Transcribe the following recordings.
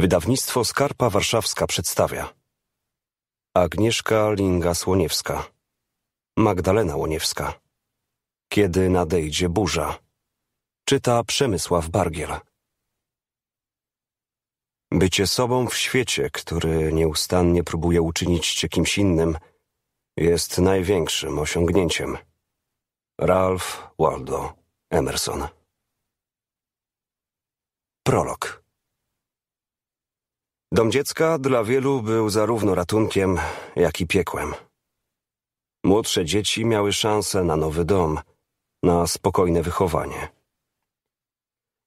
Wydawnictwo Skarpa Warszawska przedstawia Agnieszka Linga Słoniewska Magdalena Łoniewska Kiedy nadejdzie burza Czyta Przemysław Bargiel Bycie sobą w świecie, który nieustannie próbuje uczynić cię kimś innym, jest największym osiągnięciem. Ralph Waldo Emerson Prolog Dom dziecka dla wielu był zarówno ratunkiem, jak i piekłem. Młodsze dzieci miały szansę na nowy dom, na spokojne wychowanie.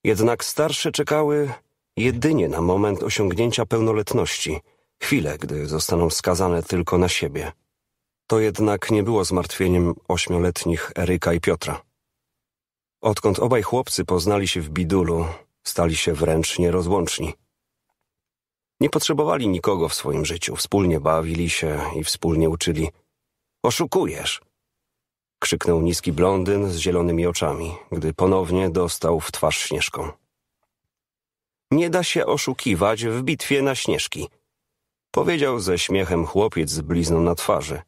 Jednak starsze czekały jedynie na moment osiągnięcia pełnoletności, chwilę, gdy zostaną skazane tylko na siebie. To jednak nie było zmartwieniem ośmioletnich Eryka i Piotra. Odkąd obaj chłopcy poznali się w Bidulu, stali się wręcz nierozłączni – nie potrzebowali nikogo w swoim życiu. Wspólnie bawili się i wspólnie uczyli. Oszukujesz! Krzyknął niski blondyn z zielonymi oczami, gdy ponownie dostał w twarz śnieżką. Nie da się oszukiwać w bitwie na śnieżki. Powiedział ze śmiechem chłopiec z blizną na twarzy,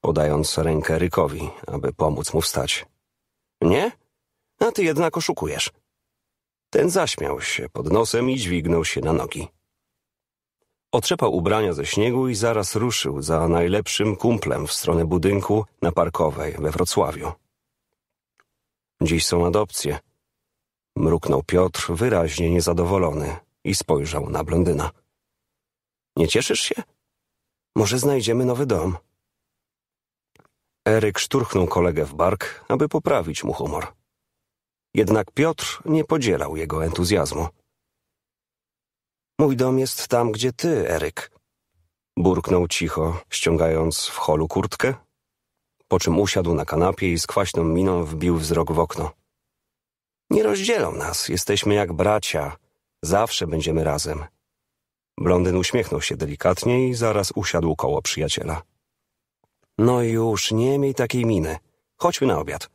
podając rękę Rykowi, aby pomóc mu wstać. Nie? A ty jednak oszukujesz. Ten zaśmiał się pod nosem i dźwignął się na nogi. Otrzepał ubrania ze śniegu i zaraz ruszył za najlepszym kumplem w stronę budynku na Parkowej we Wrocławiu. Dziś są adopcje. Mruknął Piotr, wyraźnie niezadowolony, i spojrzał na blondyna. Nie cieszysz się? Może znajdziemy nowy dom. Eryk szturchnął kolegę w bark, aby poprawić mu humor. Jednak Piotr nie podzielał jego entuzjazmu. Mój dom jest tam, gdzie ty, Eryk. Burknął cicho, ściągając w holu kurtkę, po czym usiadł na kanapie i z kwaśną miną wbił wzrok w okno. Nie rozdzielą nas, jesteśmy jak bracia. Zawsze będziemy razem. Blondyn uśmiechnął się delikatnie i zaraz usiadł koło przyjaciela. No już, nie miej takiej miny. Chodźmy na obiad.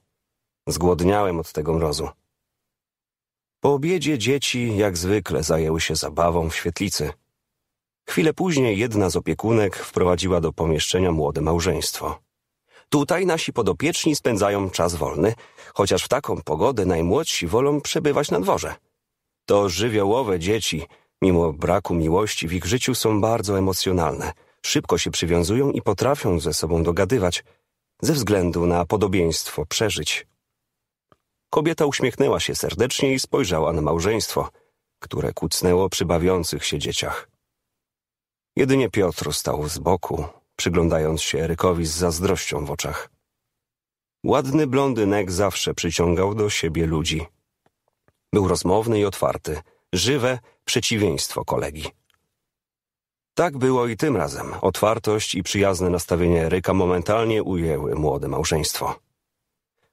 Zgłodniałem od tego mrozu. Po obiedzie dzieci, jak zwykle, zajęły się zabawą w świetlicy. Chwilę później jedna z opiekunek wprowadziła do pomieszczenia młode małżeństwo. Tutaj nasi podopieczni spędzają czas wolny, chociaż w taką pogodę najmłodsi wolą przebywać na dworze. To żywiołowe dzieci, mimo braku miłości w ich życiu, są bardzo emocjonalne, szybko się przywiązują i potrafią ze sobą dogadywać, ze względu na podobieństwo przeżyć. Kobieta uśmiechnęła się serdecznie i spojrzała na małżeństwo, które kucnęło przy bawiących się dzieciach. Jedynie Piotr stał z boku, przyglądając się Erykowi z zazdrością w oczach. Ładny blondynek zawsze przyciągał do siebie ludzi. Był rozmowny i otwarty, żywe przeciwieństwo kolegi. Tak było i tym razem. Otwartość i przyjazne nastawienie Eryka momentalnie ujęły młode małżeństwo.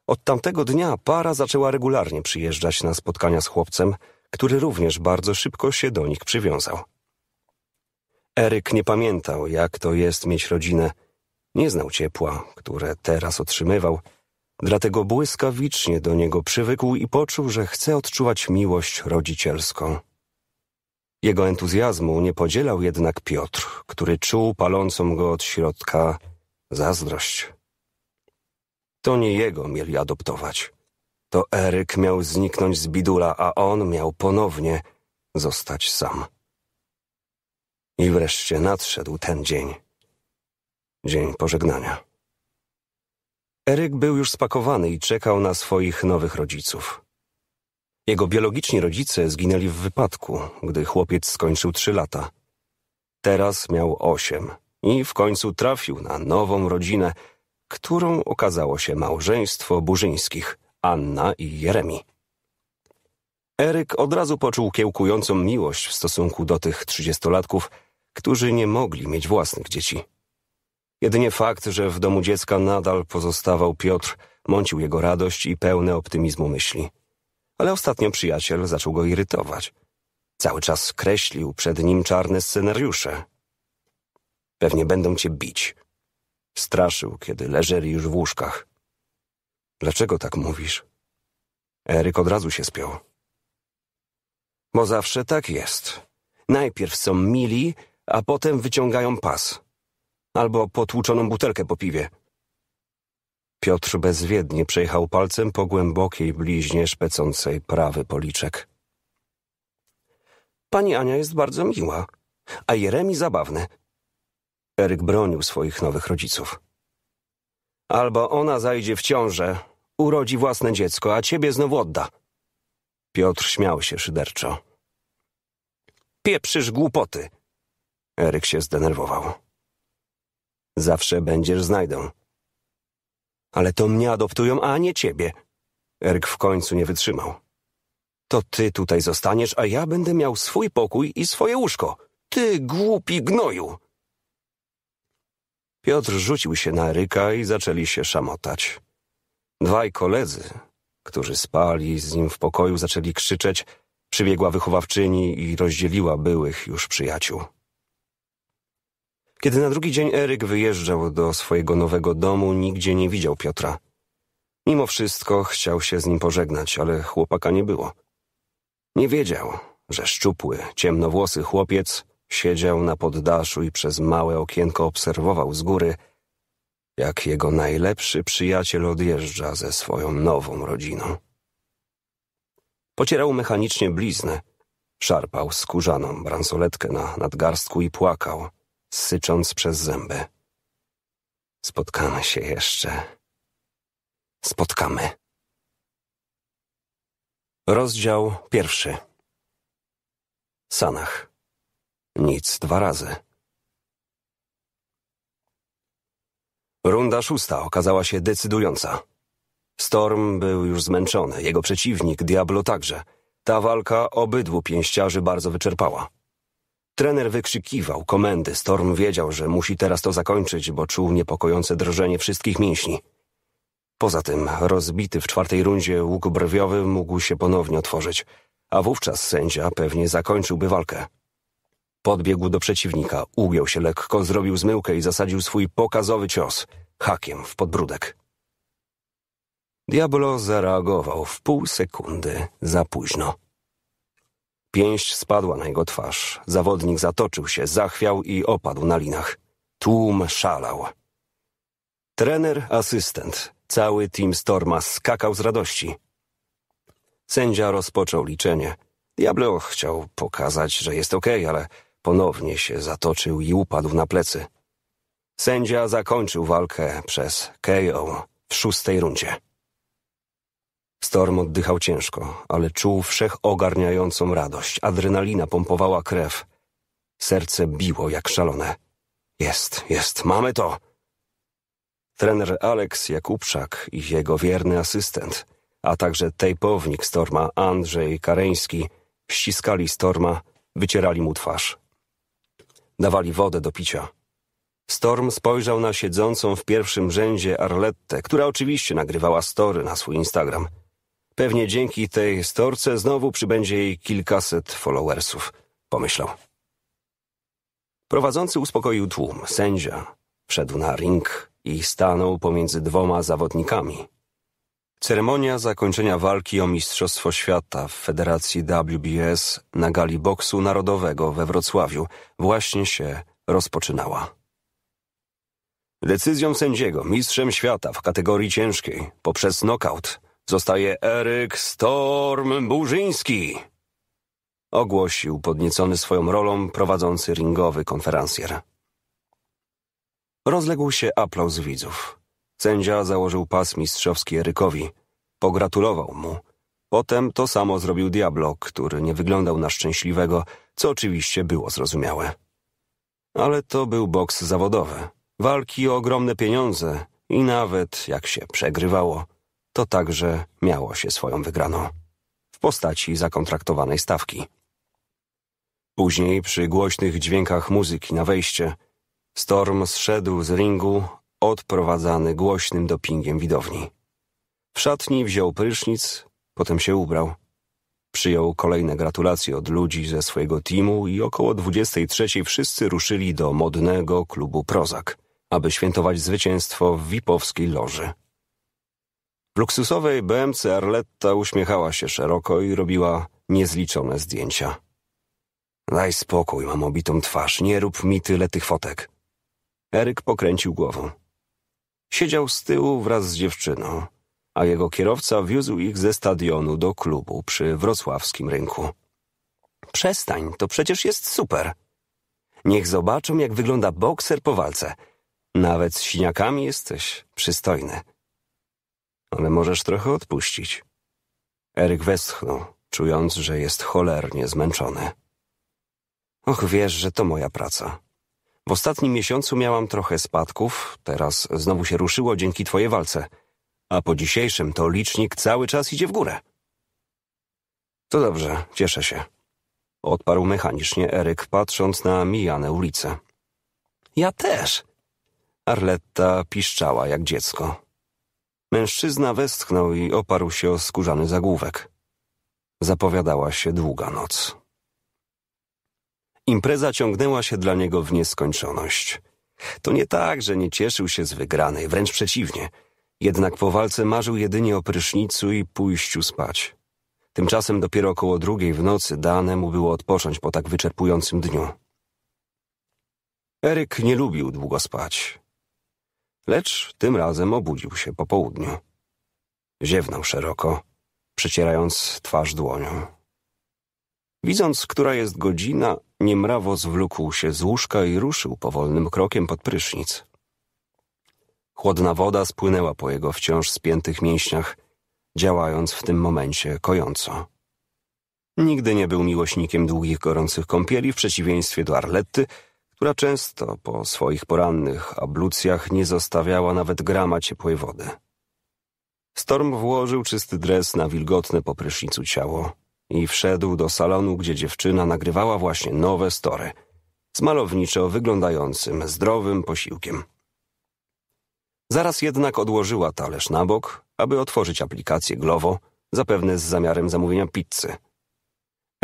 Od tamtego dnia para zaczęła regularnie przyjeżdżać na spotkania z chłopcem, który również bardzo szybko się do nich przywiązał. Eryk nie pamiętał, jak to jest mieć rodzinę. Nie znał ciepła, które teraz otrzymywał, dlatego błyskawicznie do niego przywykł i poczuł, że chce odczuwać miłość rodzicielską. Jego entuzjazmu nie podzielał jednak Piotr, który czuł palącą go od środka zazdrość to nie jego mieli adoptować. To Eryk miał zniknąć z bidula, a on miał ponownie zostać sam. I wreszcie nadszedł ten dzień. Dzień pożegnania. Eryk był już spakowany i czekał na swoich nowych rodziców. Jego biologiczni rodzice zginęli w wypadku, gdy chłopiec skończył trzy lata. Teraz miał osiem i w końcu trafił na nową rodzinę – którą okazało się małżeństwo Burzyńskich, Anna i Jeremi. Eryk od razu poczuł kiełkującą miłość w stosunku do tych trzydziestolatków, którzy nie mogli mieć własnych dzieci. Jedynie fakt, że w domu dziecka nadal pozostawał Piotr, mącił jego radość i pełne optymizmu myśli. Ale ostatnio przyjaciel zaczął go irytować. Cały czas kreślił przed nim czarne scenariusze. Pewnie będą cię bić, Straszył, kiedy leżeli już w łóżkach. Dlaczego tak mówisz? Eryk od razu się spiął. Bo zawsze tak jest. Najpierw są mili, a potem wyciągają pas. Albo potłuczoną butelkę po piwie. Piotr bezwiednie przejechał palcem po głębokiej bliźnie szpecącej prawy policzek. Pani Ania jest bardzo miła, a Jeremi zabawny. Eryk bronił swoich nowych rodziców. Albo ona zajdzie w ciążę, urodzi własne dziecko, a ciebie znowu odda. Piotr śmiał się szyderczo. Pieprzysz głupoty! Eryk się zdenerwował. Zawsze będziesz znajdą. Ale to mnie adoptują, a nie ciebie. Eryk w końcu nie wytrzymał. To ty tutaj zostaniesz, a ja będę miał swój pokój i swoje łóżko. Ty głupi gnoju! Piotr rzucił się na Eryka i zaczęli się szamotać. Dwaj koledzy, którzy spali z nim w pokoju, zaczęli krzyczeć. Przybiegła wychowawczyni i rozdzieliła byłych już przyjaciół. Kiedy na drugi dzień Eryk wyjeżdżał do swojego nowego domu, nigdzie nie widział Piotra. Mimo wszystko chciał się z nim pożegnać, ale chłopaka nie było. Nie wiedział, że szczupły, ciemnowłosy chłopiec Siedział na poddaszu i przez małe okienko obserwował z góry, jak jego najlepszy przyjaciel odjeżdża ze swoją nową rodziną. Pocierał mechanicznie bliznę, szarpał skórzaną bransoletkę na nadgarstku i płakał, sycząc przez zęby. Spotkamy się jeszcze. Spotkamy. Rozdział pierwszy. Sanach. Nic dwa razy. Runda szósta okazała się decydująca. Storm był już zmęczony, jego przeciwnik, Diablo także. Ta walka obydwu pięściarzy bardzo wyczerpała. Trener wykrzykiwał komendy. Storm wiedział, że musi teraz to zakończyć, bo czuł niepokojące drżenie wszystkich mięśni. Poza tym rozbity w czwartej rundzie łuk brwiowy mógł się ponownie otworzyć, a wówczas sędzia pewnie zakończyłby walkę. Podbiegł do przeciwnika, ugiął się lekko, zrobił zmyłkę i zasadził swój pokazowy cios hakiem w podbródek. Diablo zareagował w pół sekundy za późno. Pięść spadła na jego twarz. Zawodnik zatoczył się, zachwiał i opadł na linach. Tłum szalał. Trener, asystent, cały team Storma skakał z radości. Sędzia rozpoczął liczenie. Diablo chciał pokazać, że jest okej, okay, ale ponownie się zatoczył i upadł na plecy. Sędzia zakończył walkę przez KO w szóstej rundzie. Storm oddychał ciężko, ale czuł wszechogarniającą radość. Adrenalina pompowała krew. Serce biło jak szalone. Jest, jest, mamy to! Trener jak Jakubczak i jego wierny asystent, a także tejpownik Storma Andrzej Kareński ściskali Storma, wycierali mu twarz. Dawali wodę do picia. Storm spojrzał na siedzącą w pierwszym rzędzie Arlette, która oczywiście nagrywała story na swój Instagram. Pewnie dzięki tej storce znowu przybędzie jej kilkaset followersów, pomyślał. Prowadzący uspokoił tłum. Sędzia wszedł na ring i stanął pomiędzy dwoma zawodnikami. Ceremonia zakończenia walki o Mistrzostwo Świata w Federacji WBS na gali boksu narodowego we Wrocławiu właśnie się rozpoczynała. Decyzją sędziego mistrzem świata w kategorii ciężkiej poprzez nokaut zostaje Eryk Storm Burzyński. Ogłosił podniecony swoją rolą prowadzący ringowy konferencjer. Rozległ się aplauz widzów. Sędzia założył pas mistrzowski Erykowi. Pogratulował mu. Potem to samo zrobił Diablo, który nie wyglądał na szczęśliwego, co oczywiście było zrozumiałe. Ale to był boks zawodowy. Walki o ogromne pieniądze i nawet jak się przegrywało, to także miało się swoją wygraną. W postaci zakontraktowanej stawki. Później przy głośnych dźwiękach muzyki na wejście Storm zszedł z ringu, odprowadzany głośnym dopingiem widowni. W szatni wziął prysznic, potem się ubrał. Przyjął kolejne gratulacje od ludzi ze swojego teamu i około 23 wszyscy ruszyli do modnego klubu Prozak, aby świętować zwycięstwo w Wipowskiej Loży. W luksusowej BMC Arletta uśmiechała się szeroko i robiła niezliczone zdjęcia. Daj spokój, mam obitą twarz, nie rób mi tyle tych fotek. Eryk pokręcił głową. Siedział z tyłu wraz z dziewczyną, a jego kierowca wiózł ich ze stadionu do klubu przy wrocławskim rynku. Przestań, to przecież jest super. Niech zobaczą, jak wygląda bokser po walce. Nawet z siniakami jesteś przystojny. Ale możesz trochę odpuścić. Eryk westchnął, czując, że jest cholernie zmęczony. Och, wiesz, że to moja praca. W ostatnim miesiącu miałam trochę spadków, teraz znowu się ruszyło dzięki twojej walce. A po dzisiejszym to licznik cały czas idzie w górę. To dobrze, cieszę się. Odparł mechanicznie Eryk, patrząc na mijane ulice. Ja też. Arletta piszczała jak dziecko. Mężczyzna westchnął i oparł się o skórzany zagłówek. Zapowiadała się długa noc. Impreza ciągnęła się dla niego w nieskończoność. To nie tak, że nie cieszył się z wygranej, wręcz przeciwnie. Jednak po walce marzył jedynie o prysznicu i pójściu spać. Tymczasem dopiero około drugiej w nocy dane mu było odpocząć po tak wyczerpującym dniu. Eryk nie lubił długo spać. Lecz tym razem obudził się po południu. Ziewnął szeroko, przecierając twarz dłonią. Widząc, która jest godzina, Niemrawo zwlókł się z łóżka i ruszył powolnym krokiem pod prysznic. Chłodna woda spłynęła po jego wciąż spiętych mięśniach, działając w tym momencie kojąco. Nigdy nie był miłośnikiem długich, gorących kąpieli, w przeciwieństwie do Arletty, która często po swoich porannych ablucjach nie zostawiała nawet grama ciepłej wody. Storm włożył czysty dres na wilgotne po prysznicu ciało i wszedł do salonu, gdzie dziewczyna nagrywała właśnie nowe story z malowniczo wyglądającym, zdrowym posiłkiem. Zaraz jednak odłożyła talerz na bok, aby otworzyć aplikację Glovo, zapewne z zamiarem zamówienia pizzy.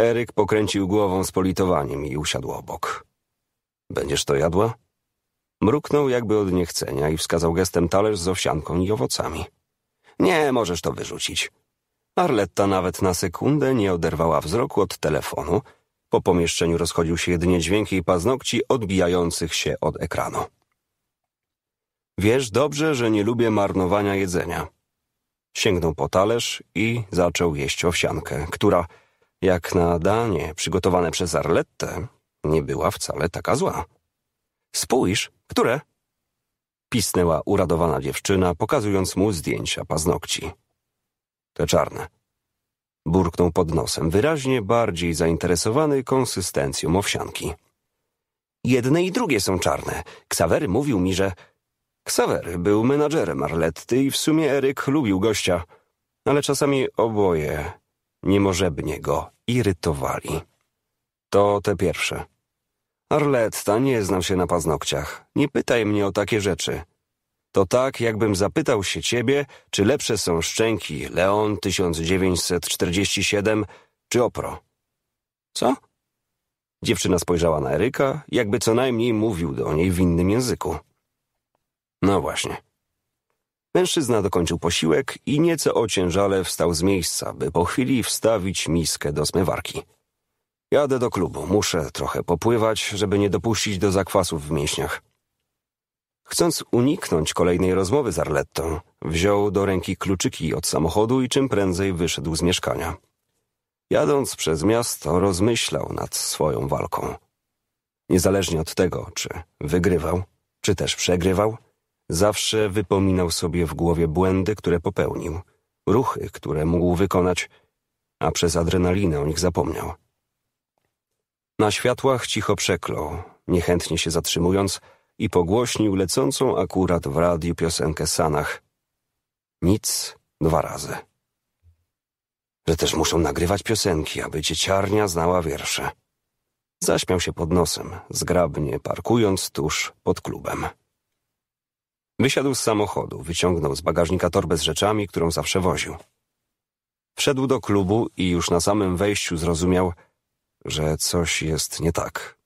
Eryk pokręcił głową z politowaniem i usiadł obok. Będziesz to jadła? Mruknął jakby od niechcenia i wskazał gestem talerz z owsianką i owocami. Nie, możesz to wyrzucić. Arletta nawet na sekundę nie oderwała wzroku od telefonu. Po pomieszczeniu rozchodził się jedynie dźwięk jej paznokci odbijających się od ekranu. Wiesz dobrze, że nie lubię marnowania jedzenia. Sięgnął po talerz i zaczął jeść owsiankę, która, jak na danie przygotowane przez Arlettę, nie była wcale taka zła. Spójrz, które? Pisnęła uradowana dziewczyna, pokazując mu zdjęcia paznokci te czarne. Burknął pod nosem, wyraźnie bardziej zainteresowany konsystencją owsianki. Jedne i drugie są czarne. Ksawery mówił mi, że... Ksawery był menadżerem Arletty i w sumie Eryk lubił gościa, ale czasami oboje niemożebnie go irytowali. To te pierwsze. Arletta, nie znam się na paznokciach. Nie pytaj mnie o takie rzeczy. To tak, jakbym zapytał się ciebie, czy lepsze są szczęki Leon 1947 czy Opro. Co? Dziewczyna spojrzała na Eryka, jakby co najmniej mówił do niej w innym języku. No właśnie. Mężczyzna dokończył posiłek i nieco ociężale wstał z miejsca, by po chwili wstawić miskę do zmywarki. Jadę do klubu, muszę trochę popływać, żeby nie dopuścić do zakwasów w mięśniach. Chcąc uniknąć kolejnej rozmowy z Arlettą, wziął do ręki kluczyki od samochodu i czym prędzej wyszedł z mieszkania. Jadąc przez miasto, rozmyślał nad swoją walką. Niezależnie od tego, czy wygrywał, czy też przegrywał, zawsze wypominał sobie w głowie błędy, które popełnił, ruchy, które mógł wykonać, a przez adrenalinę o nich zapomniał. Na światłach cicho przeklął, niechętnie się zatrzymując, i pogłośnił lecącą akurat w radiu piosenkę Sanach. Nic dwa razy. Że też muszą nagrywać piosenki, aby dzieciarnia znała wiersze. Zaśmiał się pod nosem, zgrabnie parkując tuż pod klubem. Wysiadł z samochodu, wyciągnął z bagażnika torbę z rzeczami, którą zawsze woził. Wszedł do klubu i już na samym wejściu zrozumiał, że coś jest nie tak.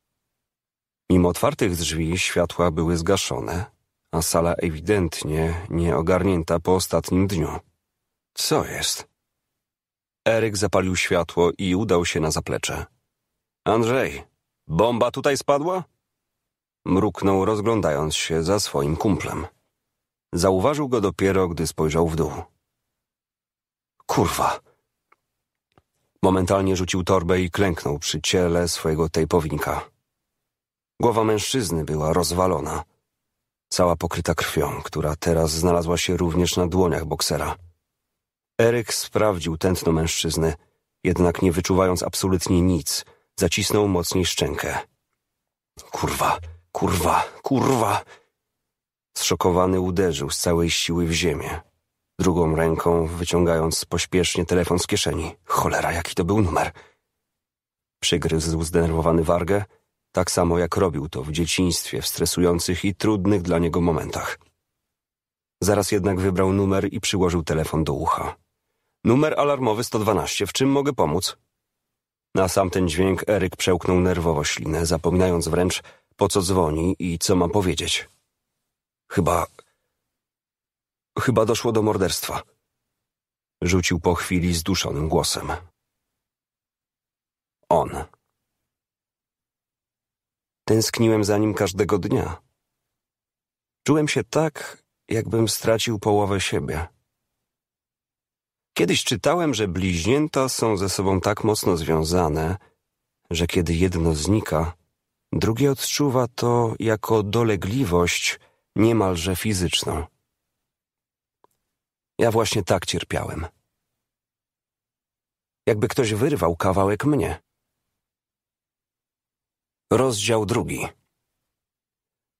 Mimo otwartych drzwi światła były zgaszone, a sala ewidentnie nieogarnięta po ostatnim dniu. Co jest? Eryk zapalił światło i udał się na zaplecze. Andrzej, bomba tutaj spadła? Mruknął, rozglądając się za swoim kumplem. Zauważył go dopiero, gdy spojrzał w dół. Kurwa! Momentalnie rzucił torbę i klęknął przy ciele swojego tejpownika. Głowa mężczyzny była rozwalona, cała pokryta krwią, która teraz znalazła się również na dłoniach boksera. Eryk sprawdził tętno mężczyzny, jednak nie wyczuwając absolutnie nic, zacisnął mocniej szczękę. Kurwa, kurwa, kurwa! Zszokowany uderzył z całej siły w ziemię, drugą ręką wyciągając pośpiesznie telefon z kieszeni. Cholera, jaki to był numer! Przygryzł zdenerwowany wargę – tak samo jak robił to w dzieciństwie w stresujących i trudnych dla niego momentach. Zaraz jednak wybrał numer i przyłożył telefon do ucha. Numer alarmowy 112, w czym mogę pomóc? Na sam ten dźwięk Eryk przełknął nerwowo ślinę, zapominając wręcz, po co dzwoni i co ma powiedzieć. Chyba... Chyba doszło do morderstwa. Rzucił po chwili zduszonym głosem. On. Tęskniłem za nim każdego dnia. Czułem się tak, jakbym stracił połowę siebie. Kiedyś czytałem, że bliźnięta są ze sobą tak mocno związane, że kiedy jedno znika, drugie odczuwa to jako dolegliwość niemalże fizyczną. Ja właśnie tak cierpiałem. Jakby ktoś wyrwał kawałek mnie. Rozdział drugi.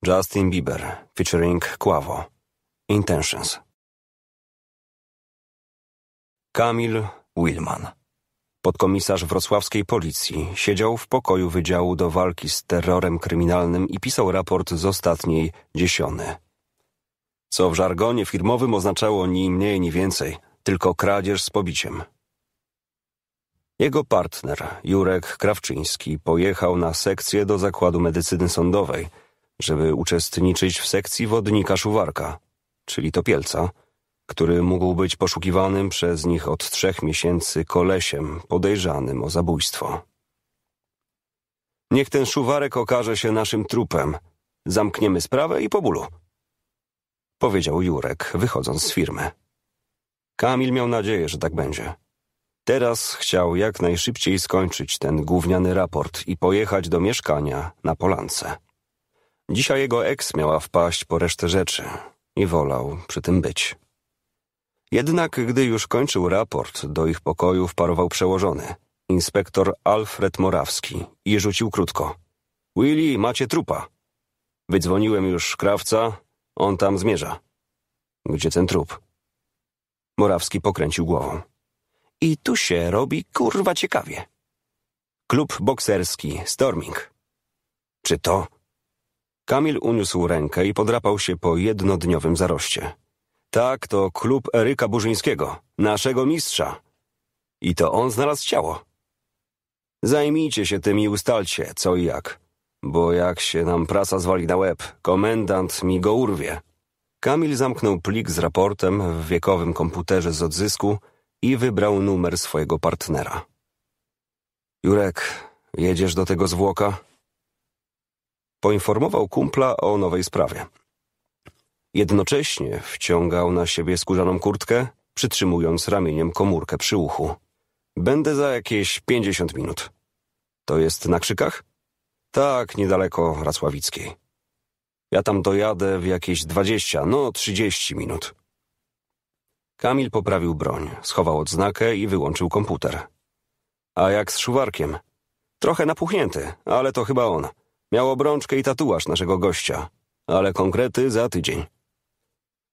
Justin Bieber featuring Quavo. Intentions. Kamil Wilman. Podkomisarz wrocławskiej policji siedział w pokoju Wydziału do walki z terrorem kryminalnym i pisał raport z ostatniej dziesiony. Co w żargonie firmowym oznaczało ni mniej, ni więcej, tylko kradzież z pobiciem – jego partner, Jurek Krawczyński, pojechał na sekcję do zakładu medycyny sądowej, żeby uczestniczyć w sekcji wodnika Szuwarka, czyli Topielca, który mógł być poszukiwanym przez nich od trzech miesięcy kolesiem podejrzanym o zabójstwo. Niech ten Szuwarek okaże się naszym trupem. Zamkniemy sprawę i po bólu. Powiedział Jurek, wychodząc z firmy. Kamil miał nadzieję, że tak będzie. Teraz chciał jak najszybciej skończyć ten gówniany raport i pojechać do mieszkania na Polance. Dzisiaj jego eks miała wpaść po resztę rzeczy i wolał przy tym być. Jednak gdy już kończył raport, do ich pokoju wparował przełożony, inspektor Alfred Morawski, i rzucił krótko. Willy, macie trupa. Wydzwoniłem już krawca, on tam zmierza. Gdzie ten trup? Morawski pokręcił głową. I tu się robi kurwa ciekawie. Klub bokserski Storming. Czy to? Kamil uniósł rękę i podrapał się po jednodniowym zaroście. Tak, to klub Eryka Burzyńskiego, naszego mistrza. I to on znalazł ciało. Zajmijcie się tym i ustalcie, co i jak. Bo jak się nam prasa zwali na łeb, komendant mi go urwie. Kamil zamknął plik z raportem w wiekowym komputerze z odzysku i wybrał numer swojego partnera. Jurek, jedziesz do tego zwłoka? Poinformował kumpla o nowej sprawie. Jednocześnie wciągał na siebie skórzaną kurtkę, przytrzymując ramieniem komórkę przy uchu. Będę za jakieś pięćdziesiąt minut. To jest na krzykach? Tak, niedaleko Racławickiej. Ja tam dojadę w jakieś dwadzieścia, no trzydzieści minut. Kamil poprawił broń, schował odznakę i wyłączył komputer. A jak z szuwarkiem? Trochę napuchnięty, ale to chyba on. Miał obrączkę i tatuaż naszego gościa, ale konkrety za tydzień.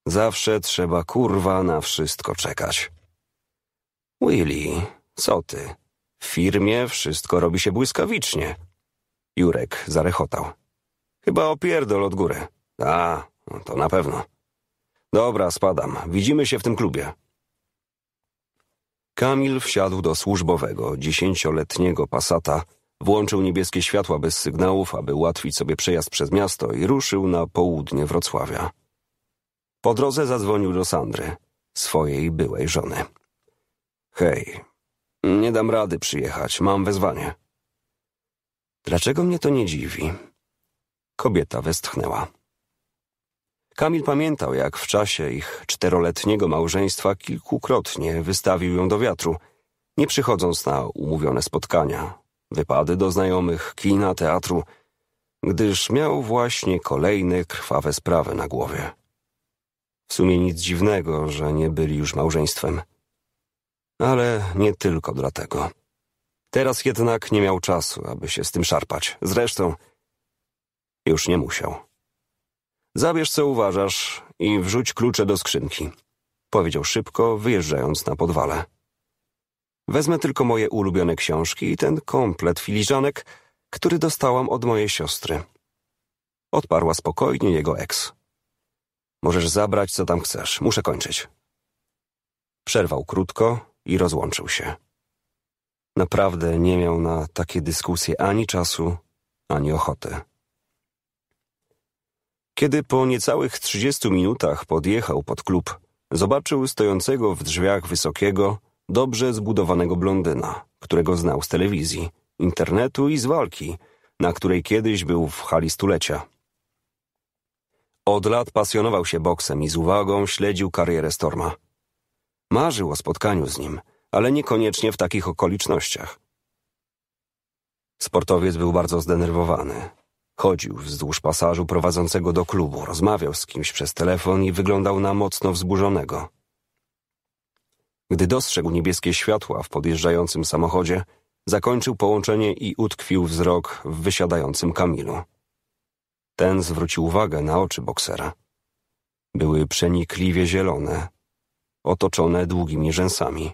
Zawsze trzeba kurwa na wszystko czekać. Willy, co ty? W firmie wszystko robi się błyskawicznie. Jurek zarechotał. Chyba opierdol od góry. A, no to na pewno. Dobra, spadam. Widzimy się w tym klubie. Kamil wsiadł do służbowego, dziesięcioletniego pasata, włączył niebieskie światła bez sygnałów, aby ułatwić sobie przejazd przez miasto i ruszył na południe Wrocławia. Po drodze zadzwonił do Sandry, swojej byłej żony. Hej, nie dam rady przyjechać, mam wezwanie. Dlaczego mnie to nie dziwi? Kobieta westchnęła. Kamil pamiętał, jak w czasie ich czteroletniego małżeństwa kilkukrotnie wystawił ją do wiatru, nie przychodząc na umówione spotkania, wypady do znajomych, kina, teatru, gdyż miał właśnie kolejne krwawe sprawy na głowie. W sumie nic dziwnego, że nie byli już małżeństwem. Ale nie tylko dlatego. Teraz jednak nie miał czasu, aby się z tym szarpać. Zresztą już nie musiał. Zabierz co uważasz i wrzuć klucze do skrzynki. Powiedział szybko, wyjeżdżając na podwale. Wezmę tylko moje ulubione książki i ten komplet filiżanek, który dostałam od mojej siostry. Odparła spokojnie jego eks. Możesz zabrać, co tam chcesz. Muszę kończyć. Przerwał krótko i rozłączył się. Naprawdę nie miał na takie dyskusje ani czasu, ani ochoty. Kiedy po niecałych 30 minutach podjechał pod klub, zobaczył stojącego w drzwiach wysokiego, dobrze zbudowanego blondyna, którego znał z telewizji, internetu i z walki, na której kiedyś był w hali stulecia. Od lat pasjonował się boksem i z uwagą śledził karierę Storma. Marzył o spotkaniu z nim, ale niekoniecznie w takich okolicznościach. Sportowiec był bardzo zdenerwowany. Chodził wzdłuż pasażu prowadzącego do klubu, rozmawiał z kimś przez telefon i wyglądał na mocno wzburzonego. Gdy dostrzegł niebieskie światła w podjeżdżającym samochodzie, zakończył połączenie i utkwił wzrok w wysiadającym Kamilu. Ten zwrócił uwagę na oczy boksera. Były przenikliwie zielone, otoczone długimi rzęsami.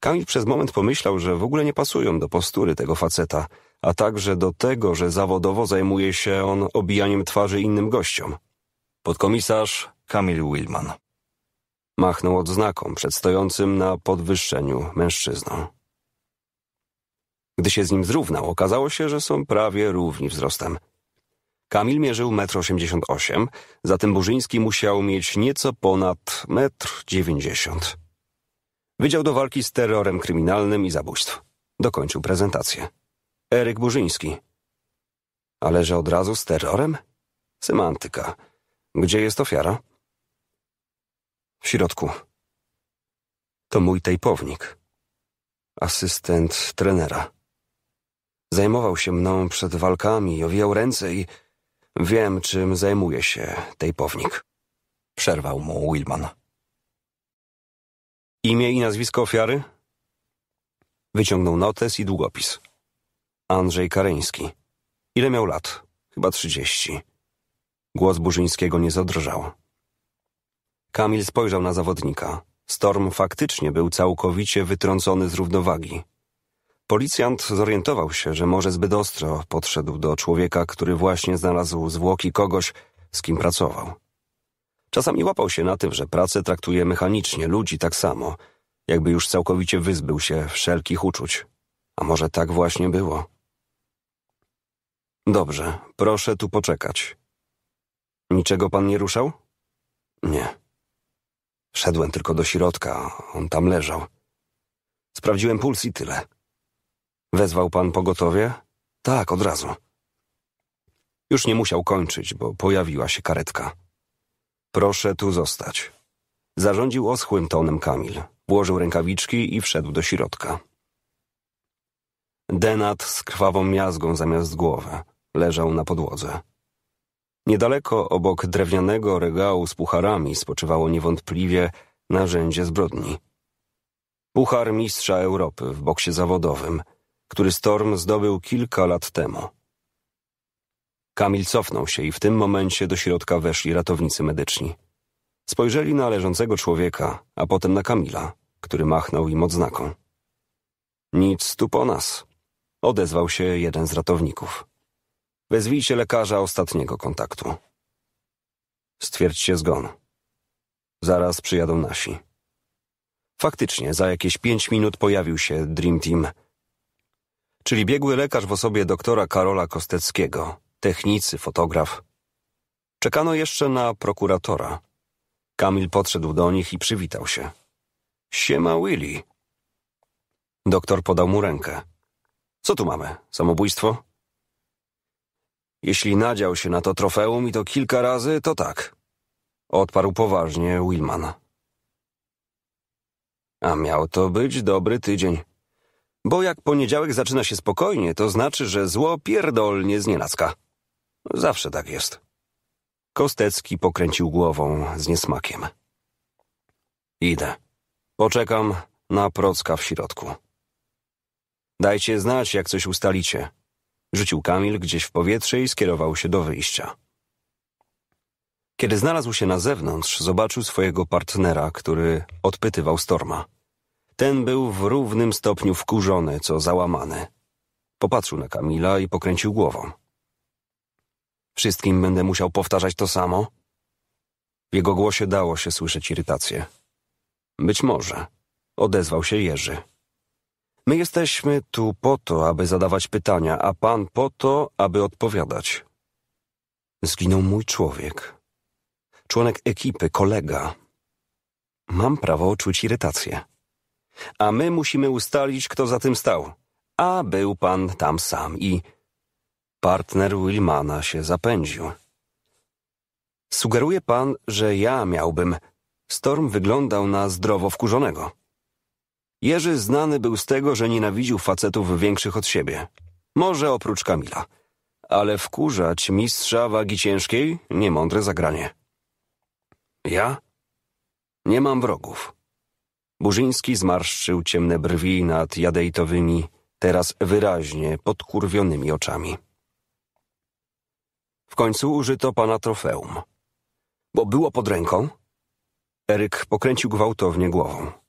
Kamil przez moment pomyślał, że w ogóle nie pasują do postury tego faceta – a także do tego, że zawodowo zajmuje się on obijaniem twarzy innym gościom. Podkomisarz Kamil Wilman. Machnął odznaką stojącym na podwyższeniu mężczyzną. Gdy się z nim zrównał, okazało się, że są prawie równi wzrostem. Kamil mierzył 1,88 m, zatem Burzyński musiał mieć nieco ponad 1,90 m. Wydział do walki z terrorem kryminalnym i zabójstw. Dokończył prezentację. Eryk Burzyński. Ale że od razu z terrorem? Semantyka. Gdzie jest ofiara? W środku. To mój tejpownik. Asystent trenera. Zajmował się mną przed walkami, owijał ręce i... Wiem, czym zajmuje się tejpownik. Przerwał mu Wilman. Imię i nazwisko ofiary? Wyciągnął notes i długopis. Andrzej Kareński. Ile miał lat? Chyba trzydzieści. Głos Burzyńskiego nie zadrżał. Kamil spojrzał na zawodnika. Storm faktycznie był całkowicie wytrącony z równowagi. Policjant zorientował się, że może zbyt ostro podszedł do człowieka, który właśnie znalazł zwłoki kogoś, z kim pracował. Czasami łapał się na tym, że pracę traktuje mechanicznie, ludzi tak samo, jakby już całkowicie wyzbył się wszelkich uczuć. A może tak właśnie było? Dobrze, proszę tu poczekać. Niczego pan nie ruszał? Nie. Wszedłem tylko do środka, on tam leżał. Sprawdziłem puls i tyle. Wezwał pan pogotowie? Tak, od razu. Już nie musiał kończyć, bo pojawiła się karetka. Proszę tu zostać. Zarządził oschłym tonem Kamil. Włożył rękawiczki i wszedł do środka. Denat z krwawą miazgą zamiast głowy leżał na podłodze. Niedaleko obok drewnianego regału z pucharami spoczywało niewątpliwie narzędzie zbrodni. Puchar mistrza Europy w boksie zawodowym, który Storm zdobył kilka lat temu. Kamil cofnął się i w tym momencie do środka weszli ratownicy medyczni. Spojrzeli na leżącego człowieka, a potem na Kamila, który machnął im odznaką. Nic tu po nas, odezwał się jeden z ratowników. Wezwijcie lekarza ostatniego kontaktu. Stwierdźcie zgon. Zaraz przyjadą nasi. Faktycznie, za jakieś pięć minut pojawił się Dream Team, czyli biegły lekarz w osobie doktora Karola Kosteckiego, technicy, fotograf. Czekano jeszcze na prokuratora. Kamil podszedł do nich i przywitał się. Siema Willy. Doktor podał mu rękę. Co tu mamy? Samobójstwo? Jeśli nadział się na to trofeum i to kilka razy, to tak. Odparł poważnie Willman. A miał to być dobry tydzień. Bo jak poniedziałek zaczyna się spokojnie, to znaczy, że zło pierdolnie znienacka. Zawsze tak jest. Kostecki pokręcił głową z niesmakiem. Idę. Poczekam na procka w środku. Dajcie znać, jak coś ustalicie. Rzucił Kamil gdzieś w powietrze i skierował się do wyjścia. Kiedy znalazł się na zewnątrz, zobaczył swojego partnera, który odpytywał Storma. Ten był w równym stopniu wkurzony, co załamany. Popatrzył na Kamila i pokręcił głową. Wszystkim będę musiał powtarzać to samo? W jego głosie dało się słyszeć irytację. Być może, odezwał się Jerzy. My jesteśmy tu po to, aby zadawać pytania, a Pan po to, aby odpowiadać. Zginął mój człowiek. Członek ekipy, kolega. Mam prawo czuć irytację. A my musimy ustalić, kto za tym stał. A był pan tam sam i... Partner Wilmana się zapędził. Sugeruje pan, że ja miałbym... Storm wyglądał na zdrowo wkurzonego. Jerzy znany był z tego, że nienawidził facetów większych od siebie. Może oprócz Kamila. Ale wkurzać mistrza wagi ciężkiej niemądre zagranie. Ja? Nie mam wrogów. Burzyński zmarszczył ciemne brwi nad jadejtowymi, teraz wyraźnie podkurwionymi oczami. W końcu użyto pana trofeum. Bo było pod ręką? Eryk pokręcił gwałtownie głową.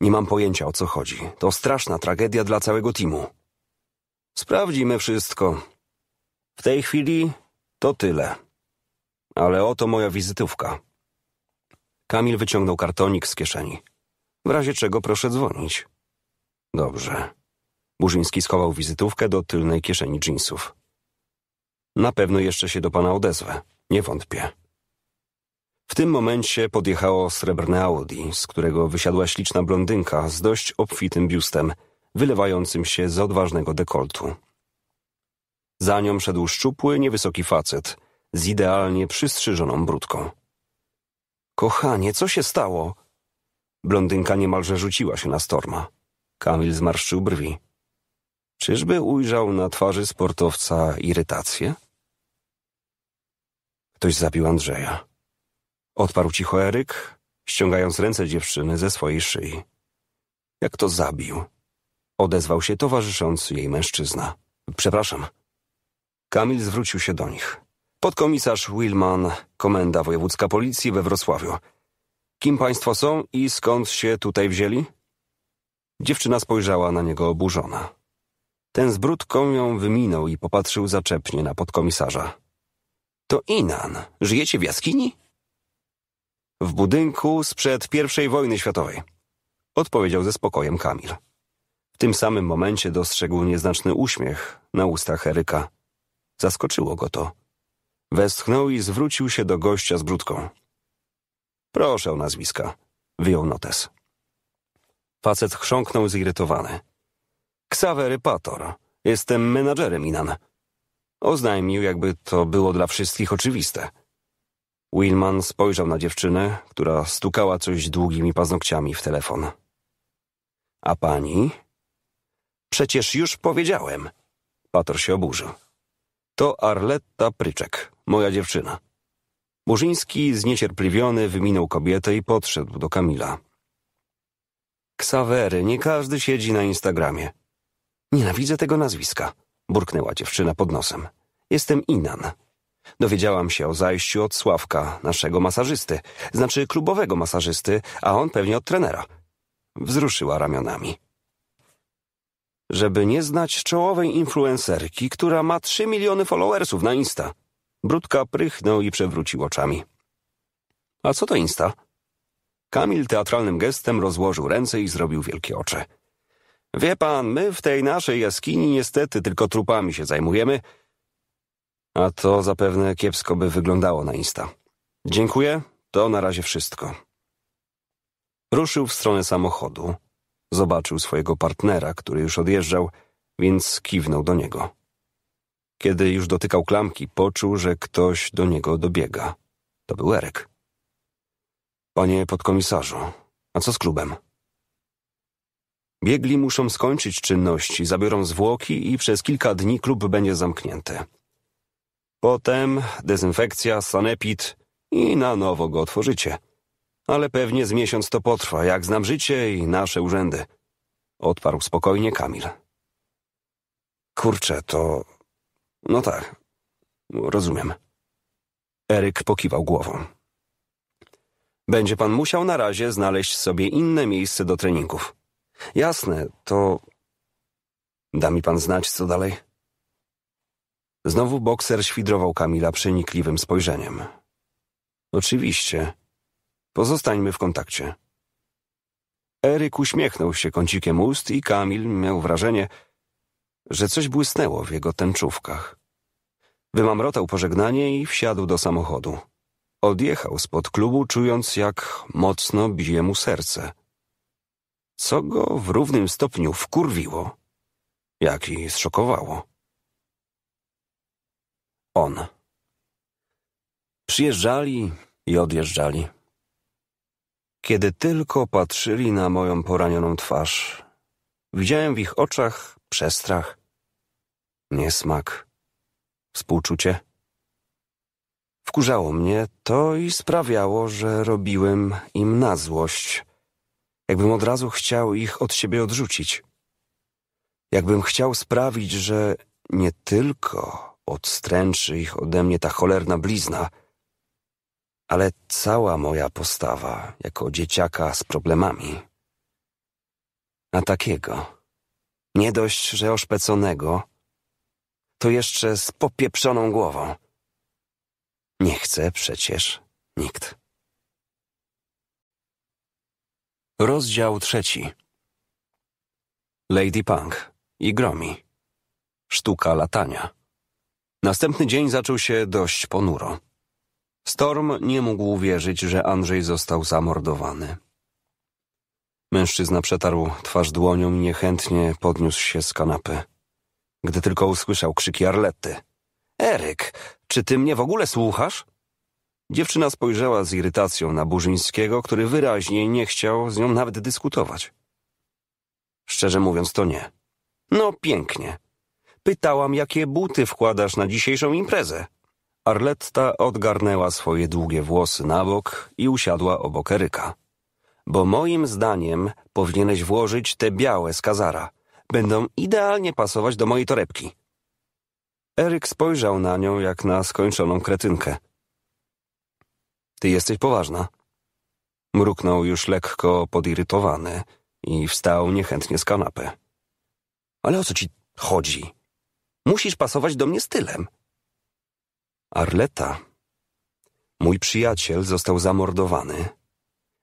Nie mam pojęcia o co chodzi. To straszna tragedia dla całego teamu. Sprawdzimy wszystko. W tej chwili to tyle. Ale oto moja wizytówka. Kamil wyciągnął kartonik z kieszeni. W razie czego proszę dzwonić. Dobrze. Burzyński schował wizytówkę do tylnej kieszeni dżinsów. Na pewno jeszcze się do pana odezwę. Nie wątpię. W tym momencie podjechało srebrne Audi, z którego wysiadła śliczna blondynka z dość obfitym biustem, wylewającym się z odważnego dekoltu. Za nią szedł szczupły, niewysoki facet z idealnie przystrzyżoną brudką. Kochanie, co się stało? Blondynka niemalże rzuciła się na Storma. Kamil zmarszczył brwi. Czyżby ujrzał na twarzy sportowca irytację? Ktoś zabił Andrzeja. Odparł cicho Eryk, ściągając ręce dziewczyny ze swojej szyi. Jak to zabił? Odezwał się towarzyszący jej mężczyzna. Przepraszam. Kamil zwrócił się do nich. Podkomisarz Wilman, Komenda Wojewódzka Policji we Wrocławiu. Kim państwo są i skąd się tutaj wzięli? Dziewczyna spojrzała na niego oburzona. Ten z brudką ją wyminął i popatrzył zaczepnie na podkomisarza. To Inan. Żyjecie w jaskini? W budynku sprzed I wojny światowej. Odpowiedział ze spokojem Kamil. W tym samym momencie dostrzegł nieznaczny uśmiech na ustach Eryka. Zaskoczyło go to. Westchnął i zwrócił się do gościa z brudką. Proszę o nazwiska. Wyjął notes. Facet chrząknął zirytowany. Ksawery Pator. Jestem menadżerem Inan. Oznajmił, jakby to było dla wszystkich oczywiste. Wilman spojrzał na dziewczynę, która stukała coś długimi paznokciami w telefon. A pani? Przecież już powiedziałem. Pator się oburzył. To Arletta Pryczek, moja dziewczyna. Burzyński zniecierpliwiony wyminął kobietę i podszedł do Kamila. Ksawery, nie każdy siedzi na Instagramie. Nienawidzę tego nazwiska, burknęła dziewczyna pod nosem. Jestem Inan. Dowiedziałam się o zajściu od Sławka, naszego masażysty, znaczy klubowego masażysty, a on pewnie od trenera. Wzruszyła ramionami. Żeby nie znać czołowej influencerki, która ma trzy miliony followersów na Insta. Brudka prychnął i przewrócił oczami. A co to Insta? Kamil teatralnym gestem rozłożył ręce i zrobił wielkie oczy. Wie pan, my w tej naszej jaskini niestety tylko trupami się zajmujemy – a to zapewne kiepsko by wyglądało na Insta. Dziękuję, to na razie wszystko. Ruszył w stronę samochodu. Zobaczył swojego partnera, który już odjeżdżał, więc kiwnął do niego. Kiedy już dotykał klamki, poczuł, że ktoś do niego dobiega. To był Erek. Panie podkomisarzu, a co z klubem? Biegli muszą skończyć czynności, zabiorą zwłoki i przez kilka dni klub będzie zamknięty. Potem dezynfekcja, sanepid i na nowo go otworzycie. Ale pewnie z miesiąc to potrwa, jak znam życie i nasze urzędy. Odparł spokojnie Kamil. Kurczę, to... No tak, rozumiem. Eryk pokiwał głową. Będzie pan musiał na razie znaleźć sobie inne miejsce do treningów. Jasne, to... Da mi pan znać, co dalej? Znowu bokser świdrował Kamila przenikliwym spojrzeniem. Oczywiście. Pozostańmy w kontakcie. Eryk uśmiechnął się kącikiem ust i Kamil miał wrażenie, że coś błysnęło w jego tęczówkach. Wymamrotał pożegnanie i wsiadł do samochodu. Odjechał spod klubu, czując jak mocno bije mu serce. Co go w równym stopniu wkurwiło, jak i zszokowało on. Przyjeżdżali i odjeżdżali. Kiedy tylko patrzyli na moją poranioną twarz, widziałem w ich oczach przestrach, niesmak, współczucie. Wkurzało mnie to i sprawiało, że robiłem im na złość, jakbym od razu chciał ich od siebie odrzucić. Jakbym chciał sprawić, że nie tylko Odstręczy ich ode mnie ta cholerna blizna. Ale cała moja postawa jako dzieciaka z problemami. A takiego, nie dość, że oszpeconego, to jeszcze z popieprzoną głową. Nie chce przecież nikt. Rozdział trzeci. Lady Punk i Gromi. Sztuka latania. Następny dzień zaczął się dość ponuro. Storm nie mógł wierzyć, że Andrzej został zamordowany. Mężczyzna przetarł twarz dłonią i niechętnie podniósł się z kanapy. Gdy tylko usłyszał krzyki Arletty. Eryk, czy ty mnie w ogóle słuchasz? Dziewczyna spojrzała z irytacją na Burzyńskiego, który wyraźnie nie chciał z nią nawet dyskutować. Szczerze mówiąc, to nie. No pięknie. Pytałam, jakie buty wkładasz na dzisiejszą imprezę. Arletta odgarnęła swoje długie włosy na bok i usiadła obok Eryka. Bo moim zdaniem powinieneś włożyć te białe z kazara. Będą idealnie pasować do mojej torebki. Eryk spojrzał na nią jak na skończoną kretynkę. Ty jesteś poważna. Mruknął już lekko podirytowany i wstał niechętnie z kanapy. Ale o co ci chodzi? Musisz pasować do mnie stylem. Arleta, mój przyjaciel został zamordowany,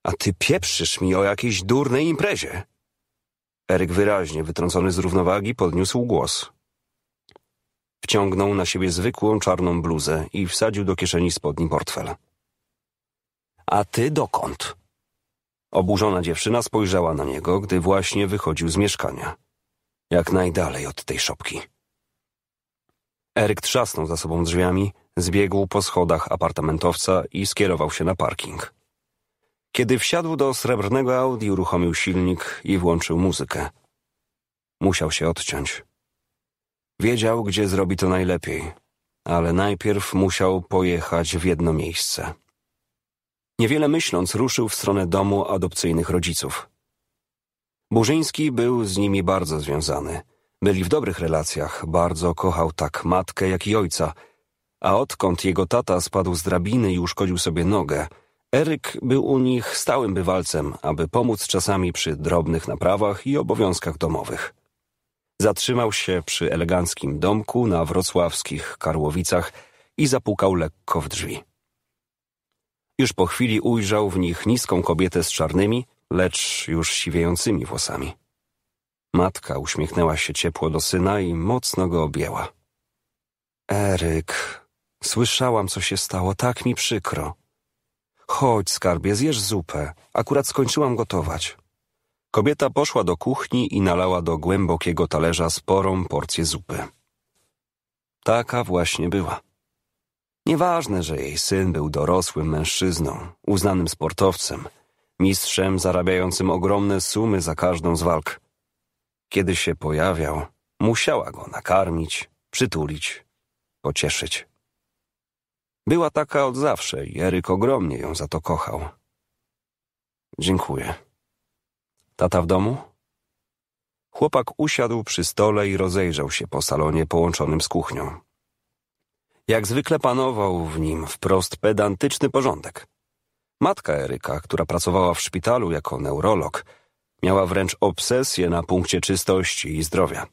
a ty pieprzysz mi o jakiejś durnej imprezie. Eryk wyraźnie, wytrącony z równowagi, podniósł głos. Wciągnął na siebie zwykłą czarną bluzę i wsadził do kieszeni spodni portfel. A ty dokąd? Oburzona dziewczyna spojrzała na niego, gdy właśnie wychodził z mieszkania. Jak najdalej od tej szopki. Eryk trzasnął za sobą drzwiami, zbiegł po schodach apartamentowca i skierował się na parking. Kiedy wsiadł do srebrnego Audi, uruchomił silnik i włączył muzykę. Musiał się odciąć. Wiedział, gdzie zrobi to najlepiej, ale najpierw musiał pojechać w jedno miejsce. Niewiele myśląc, ruszył w stronę domu adopcyjnych rodziców. Burzyński był z nimi bardzo związany – byli w dobrych relacjach, bardzo kochał tak matkę, jak i ojca. A odkąd jego tata spadł z drabiny i uszkodził sobie nogę, Eryk był u nich stałym bywalcem, aby pomóc czasami przy drobnych naprawach i obowiązkach domowych. Zatrzymał się przy eleganckim domku na wrocławskich Karłowicach i zapukał lekko w drzwi. Już po chwili ujrzał w nich niską kobietę z czarnymi, lecz już siwiejącymi włosami. Matka uśmiechnęła się ciepło do syna i mocno go objęła. Eryk, słyszałam, co się stało, tak mi przykro. Chodź, skarbie, zjesz zupę. Akurat skończyłam gotować. Kobieta poszła do kuchni i nalała do głębokiego talerza sporą porcję zupy. Taka właśnie była. Nieważne, że jej syn był dorosłym mężczyzną, uznanym sportowcem, mistrzem zarabiającym ogromne sumy za każdą z walk. Kiedy się pojawiał, musiała go nakarmić, przytulić, pocieszyć. Była taka od zawsze i Eryk ogromnie ją za to kochał. Dziękuję. Tata w domu? Chłopak usiadł przy stole i rozejrzał się po salonie połączonym z kuchnią. Jak zwykle panował w nim wprost pedantyczny porządek. Matka Eryka, która pracowała w szpitalu jako neurolog, Miała wręcz obsesję na punkcie czystości i zdrowia.